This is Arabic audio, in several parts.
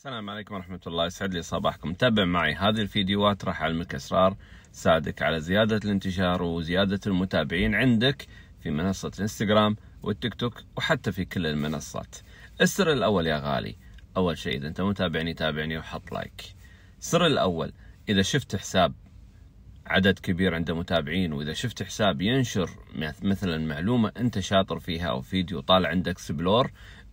السلام عليكم ورحمة الله يسعد لي صباحكم تابع معي هذه الفيديوهات راح أعلمك أسرار تساعدك على زيادة الانتشار وزيادة المتابعين عندك في منصة الانستغرام والتيك توك وحتى في كل المنصات السر الأول يا غالي أول شيء إذا أنت متابعني تابعني وحط لايك السر الأول إذا شفت حساب عدد كبير عنده متابعين وإذا شفت حساب ينشر مثلا معلومة أنت شاطر فيها أو فيديو طالع عندك سبلور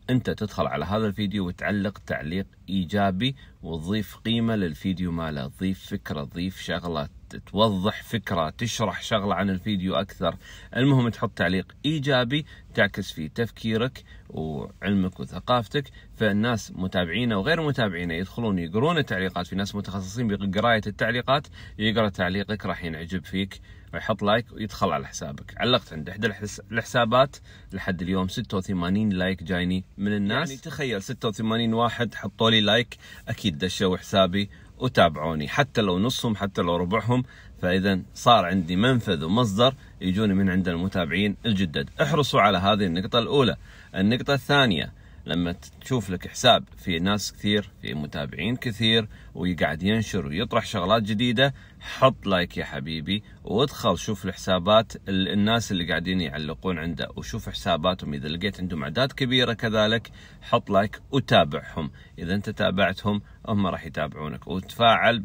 انت تدخل على هذا الفيديو وتعلق تعليق ايجابي وتضيف قيمه للفيديو ماله تضيف فكره تضيف شغله توضح فكره تشرح شغله عن الفيديو اكثر المهم تحط تعليق ايجابي تعكس فيه تفكيرك وعلمك وثقافتك فالناس متابعينه وغير متابعينه يدخلون يقرون التعليقات في ناس متخصصين بقرايه التعليقات يقرا تعليقك راح ينعجب فيك ويحط لايك ويدخل على حسابك علقت عند احدى الحسابات لحد اليوم 86 لايك جايني من الناس يعني تخيل 86 واحد حطوا لي لايك اكيد دشوا حسابي وتابعوني حتى لو نصهم حتى لو ربعهم فاذا صار عندي منفذ ومصدر يجوني من عند المتابعين الجدد احرصوا على هذه النقطه الاولى النقطه الثانيه لما تشوف لك حساب في ناس كثير في متابعين كثير ويقعد ينشر ويطرح شغلات جديدة حط لايك يا حبيبي وادخل شوف الحسابات الناس اللي قاعدين يعلقون عنده وشوف حساباتهم إذا لقيت عندهم أعداد كبيرة كذلك حط لايك وتابعهم إذا أنت تابعتهم هم راح يتابعونك وتفاعل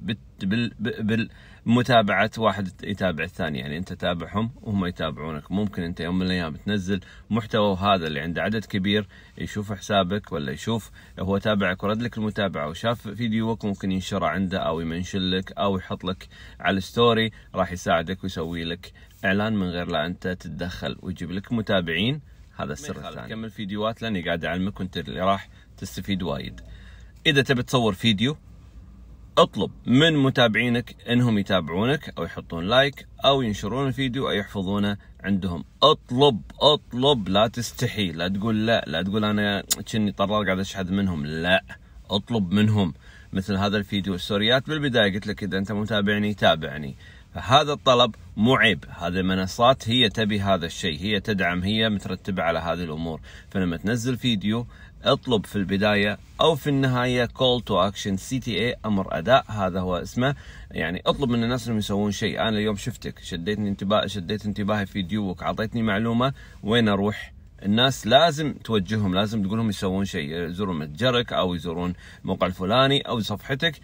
بالمتابعة واحد يتابع الثاني يعني أنت تابعهم وهم يتابعونك ممكن أنت يوم من الأيام تنزل محتوى وهذا اللي عنده عدد كبير يشوف حسابك ولا يشوف لو هو تابعك ورد لك المتابعه وشاف فيديوك ممكن ينشره عنده او يمنشن لك او يحط لك على الستوري راح يساعدك ويسوي لك اعلان من غير لا انت تتدخل ويجيب لك متابعين هذا السر الثاني كمل فيديوهات لاني قاعد اعلمك وانت اللي راح تستفيد وايد اذا تبي تصور فيديو اطلب من متابعينك انهم يتابعونك او يحطون لايك او ينشرون الفيديو او يحفظونه عندهم اطلب اطلب لا تستحي لا تقول لا لا تقول انا كني طرار قاعد اشحذ منهم لا اطلب منهم مثل هذا الفيديو السوريات بالبدايه قلت لك اذا انت متابعني تابعني فهذا الطلب مو عيب هذه المنصات هي تبي هذا الشيء هي تدعم هي مترتبة على هذه الأمور فلما تنزل فيديو اطلب في البداية أو في النهاية call to action CTA أمر أداء هذا هو اسمه يعني اطلب من الناس انهم يسوون شيء أنا اليوم شفتك شديتني انتباه شديت انتباهي في فيديوك أعطيتني معلومة وين أروح الناس لازم توجههم لازم تقول لهم يسوون شيء يزورون متجرك أو يزورون موقع الفلاني أو صفحتك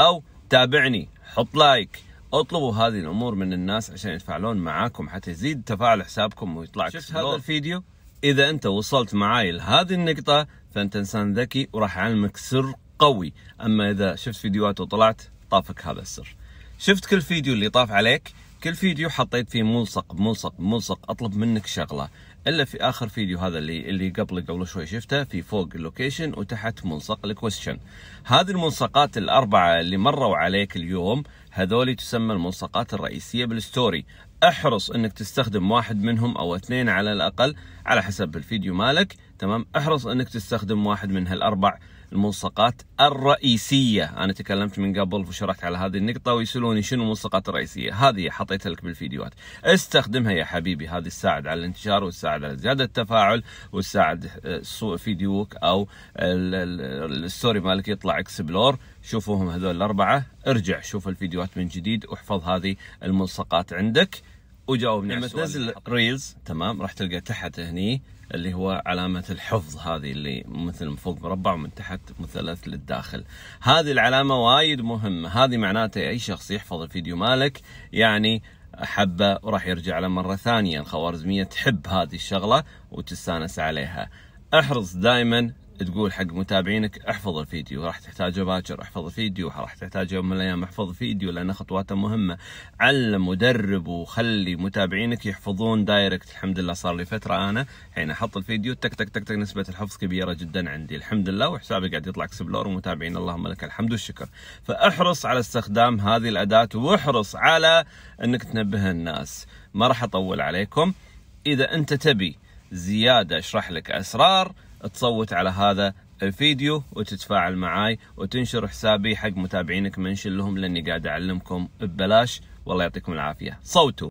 أو تابعني حط لايك اطلبوا هذه الامور من الناس عشان يتفاعلون معاكم حتى يزيد تفاعل حسابكم ويطلع شفت هذا الفيديو اذا انت وصلت معاي لهذه النقطه فانت انسان ذكي وراح اعلمك سر قوي اما اذا شفت فيديوهات وطلعت طافك هذا السر شفت كل فيديو اللي طاف عليك كل فيديو حطيت فيه ملصق بملصق بملصق اطلب منك شغله الا في اخر فيديو هذا اللي اللي قبل قبل شوي شفته في فوق اللوكيشن وتحت ملصق الكويشن هذه الملصقات الاربعه اللي مروا عليك اليوم هذول تسمى الملصقات الرئيسيه بالستوري احرص انك تستخدم واحد منهم او اثنين على الاقل على حسب الفيديو مالك تمام احرص انك تستخدم واحد من هالاربع الملصقات الرئيسية أنا تكلمت من قبل وشرحت على هذه النقطة ويسألوني شنو الملصقات الرئيسية هذه حطيتها لك بالفيديوهات استخدمها يا حبيبي هذه تساعد على الانتشار وتساعد على زيادة التفاعل وتساعد آه، فيديوك أو الستوري مالك يطلع اكسبلور شوفوهم هذول الأربعة ارجع شوف الفيديوهات من جديد واحفظ هذه الملصقات عندك وجاوبني لما تنزل ريلز تمام راح تلقى تحت هني اللي هو علامة الحفظ هذه اللي مثل من فوق مربع ومن تحت مثلث للداخل هذه العلامة وايد مهمة هذه معناته أي شخص يحفظ الفيديو مالك يعني حبه وراح يرجع له مره ثانيه الخوارزميه تحب هذه الشغله وتستانس عليها احرص دائما تقول حق متابعينك احفظ الفيديو راح تحتاجه باكر احفظ الفيديو راح تحتاجه يوم من الايام احفظ الفيديو لان خطواته مهمه علم ودرب وخلي متابعينك يحفظون دايركت الحمد لله صار لي فتره انا الحين احط الفيديو تك تك تك تك نسبه الحفظ كبيره جدا عندي الحمد لله وحسابي قاعد يطلع اكسبلور ومتابعين اللهم لك الحمد والشكر فاحرص على استخدام هذه الاداه واحرص على انك تنبه الناس ما راح اطول عليكم اذا انت تبي زياده اشرح لك اسرار تصوت على هذا الفيديو وتتفاعل معاي وتنشر حسابي حق متابعينك منشن لهم لاني قاعد اعلمكم ببلاش والله يعطيكم العافيه صوتوا